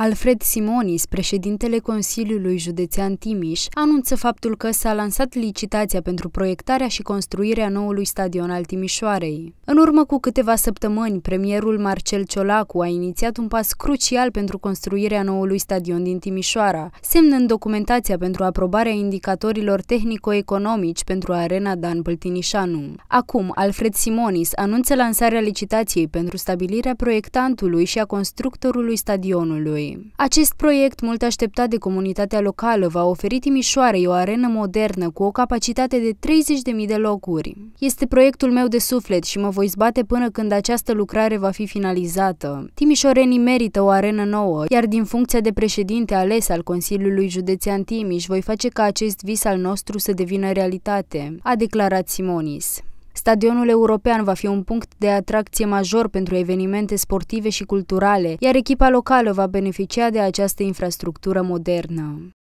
Alfred Simonis, președintele Consiliului Județean Timiș, anunță faptul că s-a lansat licitația pentru proiectarea și construirea noului stadion al Timișoarei. În urmă cu câteva săptămâni, premierul Marcel Ciolacu a inițiat un pas crucial pentru construirea noului stadion din Timișoara, semnând documentația pentru aprobarea indicatorilor tehnico-economici pentru arena Dan Păltinișanu. Acum, Alfred Simonis anunță lansarea licitației pentru stabilirea proiectantului și a constructorului stadionului. Acest proiect, mult așteptat de comunitatea locală, va oferi Timișoarei o arenă modernă cu o capacitate de 30.000 de locuri. Este proiectul meu de suflet și mă voi zbate până când această lucrare va fi finalizată. Timișorenii merită o arenă nouă, iar din funcția de președinte ales al Consiliului Județean Timiș, voi face ca acest vis al nostru să devină realitate, a declarat Simonis. Stadionul european va fi un punct de atracție major pentru evenimente sportive și culturale, iar echipa locală va beneficia de această infrastructură modernă.